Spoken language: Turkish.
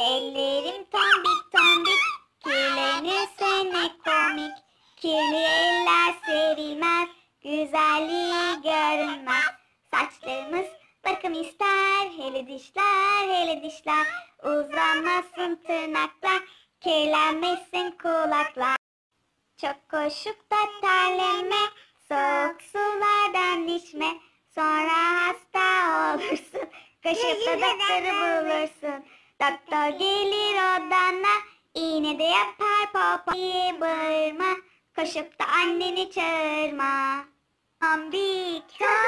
Ellerim tombik tombik kirlenirse ne komik. Kirli eller sevilmez, güzelliği görünmez. Saçlarımız bakım ister, hele dişler, hele dişler. Uzanmasın tırnaklar, kirlenmesin kulaklar. Çok koşup da terleme, soğuk sulardan içme. Sonra hasta olursun, kaşıkta doktoru bulursun. Doktor gelir odana iğne de yapar popo diye bağırma Koşup da anneni çağırma Tombik